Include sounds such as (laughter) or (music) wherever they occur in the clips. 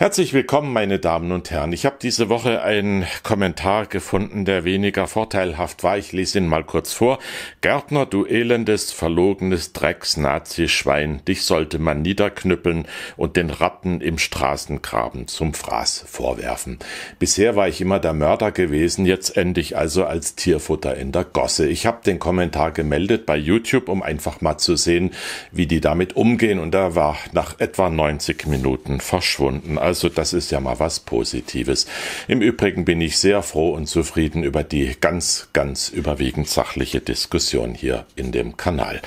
Herzlich willkommen, meine Damen und Herren. Ich habe diese Woche einen Kommentar gefunden, der weniger vorteilhaft war. Ich lese ihn mal kurz vor. Gärtner, du elendes, verlogenes Drecks-Nazi-Schwein, dich sollte man niederknüppeln und den Ratten im Straßengraben zum Fraß vorwerfen. Bisher war ich immer der Mörder gewesen, jetzt ende ich also als Tierfutter in der Gosse. Ich habe den Kommentar gemeldet bei YouTube, um einfach mal zu sehen, wie die damit umgehen und er war nach etwa 90 Minuten verschwunden. Also das ist ja mal was Positives. Im Übrigen bin ich sehr froh und zufrieden über die ganz, ganz überwiegend sachliche Diskussion hier in dem Kanal.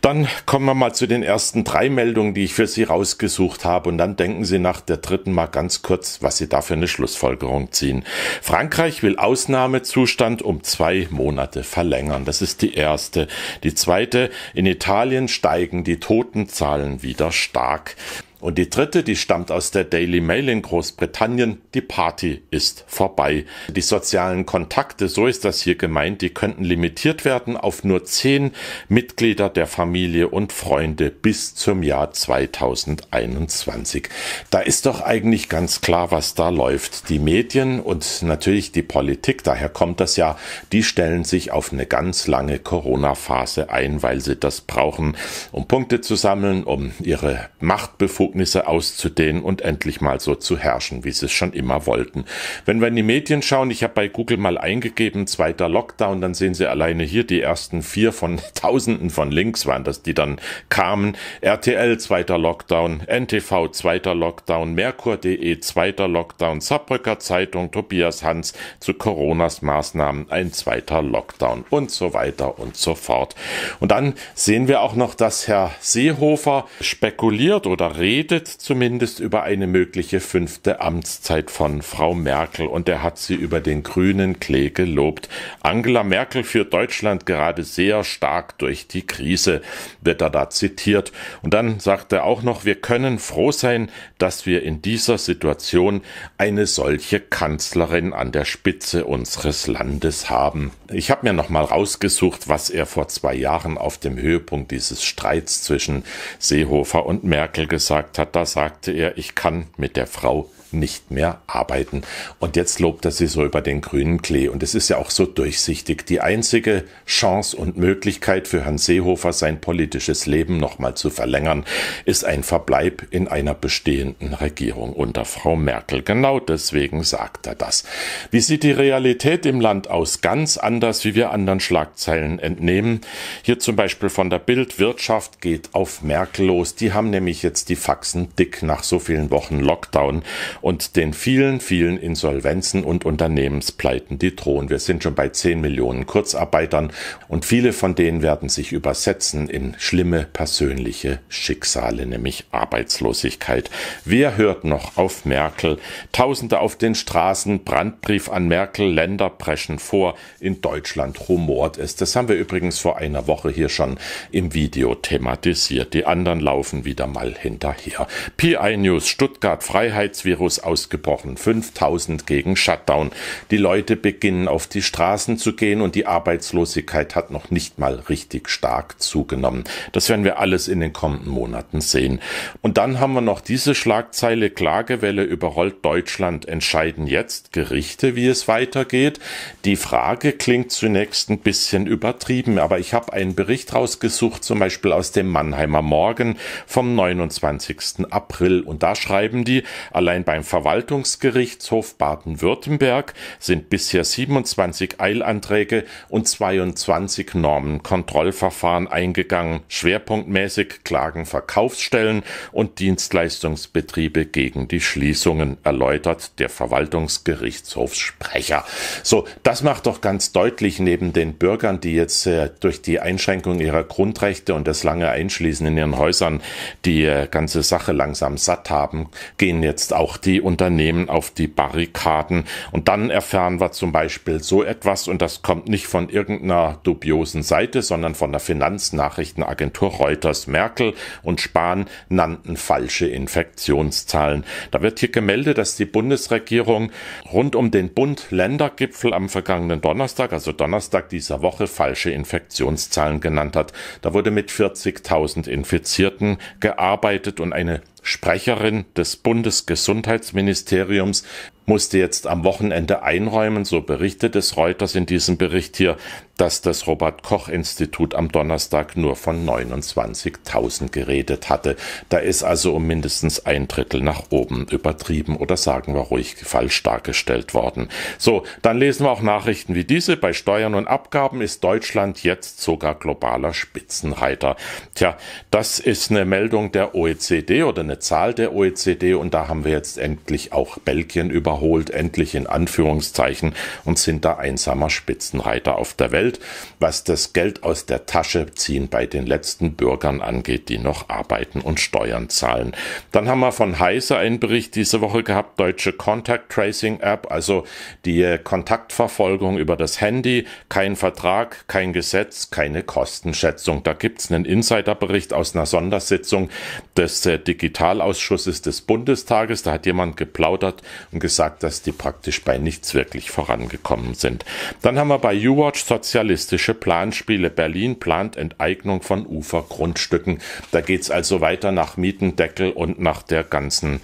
Dann kommen wir mal zu den ersten drei Meldungen, die ich für Sie rausgesucht habe. Und dann denken Sie nach der dritten mal ganz kurz, was Sie da für eine Schlussfolgerung ziehen. Frankreich will Ausnahmezustand um zwei Monate verlängern. Das ist die erste. Die zweite, in Italien steigen die Totenzahlen wieder stark. Und die dritte, die stammt aus der Daily Mail in Großbritannien. Die Party ist vorbei. Die sozialen Kontakte, so ist das hier gemeint, die könnten limitiert werden auf nur zehn Mitglieder der Familie und Freunde bis zum Jahr 2021. Da ist doch eigentlich ganz klar, was da läuft. Die Medien und natürlich die Politik, daher kommt das ja, die stellen sich auf eine ganz lange Corona-Phase ein, weil sie das brauchen, um Punkte zu sammeln, um ihre Machtbefugnisse Befugnisse auszudehnen und endlich mal so zu herrschen, wie sie es schon immer wollten. Wenn wir in die Medien schauen, ich habe bei Google mal eingegeben, zweiter Lockdown, dann sehen Sie alleine hier die ersten vier von (laughs) Tausenden von Links waren das, die dann kamen. RTL zweiter Lockdown, NTV zweiter Lockdown, Merkur.de zweiter Lockdown, Saarbrücker Zeitung, Tobias Hans zu Coronas Maßnahmen ein zweiter Lockdown und so weiter und so fort. Und dann sehen wir auch noch, dass Herr Seehofer spekuliert oder redet, redet zumindest über eine mögliche fünfte Amtszeit von Frau Merkel und er hat sie über den grünen Klee gelobt. Angela Merkel führt Deutschland gerade sehr stark durch die Krise, wird er da zitiert. Und dann sagt er auch noch, wir können froh sein, dass wir in dieser Situation eine solche Kanzlerin an der Spitze unseres Landes haben. Ich habe mir nochmal rausgesucht, was er vor zwei Jahren auf dem Höhepunkt dieses Streits zwischen Seehofer und Merkel gesagt gesagt hat, da sagte er, ich kann mit der Frau nicht mehr arbeiten. Und jetzt lobt er sie so über den grünen Klee. Und es ist ja auch so durchsichtig. Die einzige Chance und Möglichkeit für Herrn Seehofer, sein politisches Leben nochmal zu verlängern, ist ein Verbleib in einer bestehenden Regierung unter Frau Merkel. Genau deswegen sagt er das. Wie sieht die Realität im Land aus? Ganz anders, wie wir anderen Schlagzeilen entnehmen. Hier zum Beispiel von der Bild Wirtschaft geht auf Merkel los. Die haben nämlich jetzt die Faxen dick nach so vielen Wochen Lockdown und den vielen, vielen Insolvenzen und Unternehmenspleiten, die drohen. Wir sind schon bei 10 Millionen Kurzarbeitern und viele von denen werden sich übersetzen in schlimme persönliche Schicksale, nämlich Arbeitslosigkeit. Wer hört noch auf Merkel? Tausende auf den Straßen, Brandbrief an Merkel, Länder preschen vor, in Deutschland rumort es. Das haben wir übrigens vor einer Woche hier schon im Video thematisiert. Die anderen laufen wieder mal hinterher. PI News Stuttgart Freiheitsvirus Chaos ausgebrochen. 5000 gegen Shutdown. Die Leute beginnen auf die Straßen zu gehen und die Arbeitslosigkeit hat noch nicht mal richtig stark zugenommen. Das werden wir alles in den kommenden Monaten sehen. Und dann haben wir noch diese Schlagzeile Klagewelle überrollt Deutschland. Entscheiden jetzt Gerichte, wie es weitergeht. Die Frage klingt zunächst ein bisschen übertrieben, aber ich habe einen Bericht rausgesucht, zum Beispiel aus dem Mannheimer Morgen vom 29. April. Und da schreiben die, allein beim beim Verwaltungsgerichtshof Baden-Württemberg sind bisher 27 Eilanträge und 22 Normenkontrollverfahren eingegangen. Schwerpunktmäßig klagen Verkaufsstellen und Dienstleistungsbetriebe gegen die Schließungen, erläutert der Verwaltungsgerichtshofssprecher. So, das macht doch ganz deutlich neben den Bürgern, die jetzt äh, durch die Einschränkung ihrer Grundrechte und das lange Einschließen in ihren Häusern die äh, ganze Sache langsam satt haben, gehen jetzt auch die Unternehmen auf die Barrikaden. Und dann erfahren wir zum Beispiel so etwas, und das kommt nicht von irgendeiner dubiosen Seite, sondern von der Finanznachrichtenagentur Reuters. Merkel und Spahn nannten falsche Infektionszahlen. Da wird hier gemeldet, dass die Bundesregierung rund um den bund ländergipfel am vergangenen Donnerstag, also Donnerstag dieser Woche, falsche Infektionszahlen genannt hat. Da wurde mit 40.000 Infizierten gearbeitet und eine Sprecherin des Bundesgesundheitsministeriums musste jetzt am Wochenende einräumen, so berichtet es Reuters in diesem Bericht hier, dass das Robert Koch Institut am Donnerstag nur von 29.000 geredet hatte. Da ist also um mindestens ein Drittel nach oben übertrieben oder sagen wir ruhig falsch dargestellt worden. So, dann lesen wir auch Nachrichten wie diese. Bei Steuern und Abgaben ist Deutschland jetzt sogar globaler Spitzenreiter. Tja, das ist eine Meldung der OECD oder eine Zahl der OECD und da haben wir jetzt endlich auch Belgien über überholt endlich in Anführungszeichen und sind da einsamer Spitzenreiter auf der Welt, was das Geld aus der Tasche ziehen bei den letzten Bürgern angeht, die noch arbeiten und Steuern zahlen. Dann haben wir von Heise einen Bericht diese Woche gehabt, deutsche Contact Tracing App, also die Kontaktverfolgung über das Handy, kein Vertrag, kein Gesetz, keine Kostenschätzung. Da gibt's einen Insiderbericht aus einer Sondersitzung des äh, Digitalausschusses des Bundestages. Da hat jemand geplaudert und gesagt, sagt, dass die praktisch bei nichts wirklich vorangekommen sind. Dann haben wir bei YouWatch sozialistische Planspiele. Berlin plant Enteignung von Ufergrundstücken. Da geht's also weiter nach Mietendeckel und nach der ganzen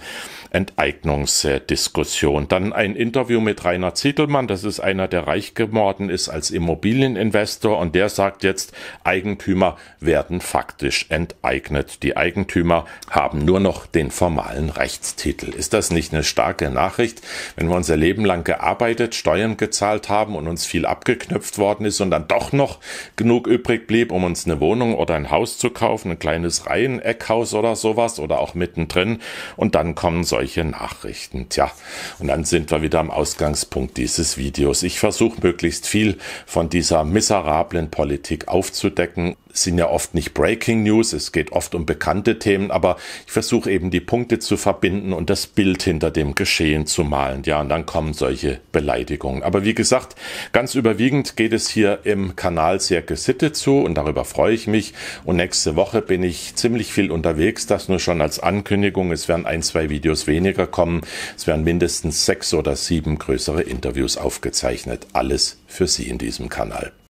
Enteignungsdiskussion. Dann ein Interview mit Rainer Zietelmann, das ist einer, der reich geworden ist als Immobilieninvestor und der sagt jetzt, Eigentümer werden faktisch enteignet. Die Eigentümer haben nur noch den formalen Rechtstitel. Ist das nicht eine starke Nachricht, wenn wir unser Leben lang gearbeitet, Steuern gezahlt haben und uns viel abgeknöpft worden ist und dann doch noch genug übrig blieb, um uns eine Wohnung oder ein Haus zu kaufen, ein kleines Reiheneckhaus oder sowas oder auch mittendrin und dann kommen solche solche Nachrichten. Tja, und dann sind wir wieder am Ausgangspunkt dieses Videos. Ich versuche möglichst viel von dieser miserablen Politik aufzudecken sind ja oft nicht Breaking News, es geht oft um bekannte Themen, aber ich versuche eben die Punkte zu verbinden und das Bild hinter dem Geschehen zu malen. Ja, und dann kommen solche Beleidigungen. Aber wie gesagt, ganz überwiegend geht es hier im Kanal sehr gesittet zu und darüber freue ich mich. Und nächste Woche bin ich ziemlich viel unterwegs, das nur schon als Ankündigung. Es werden ein, zwei Videos weniger kommen. Es werden mindestens sechs oder sieben größere Interviews aufgezeichnet. Alles für Sie in diesem Kanal.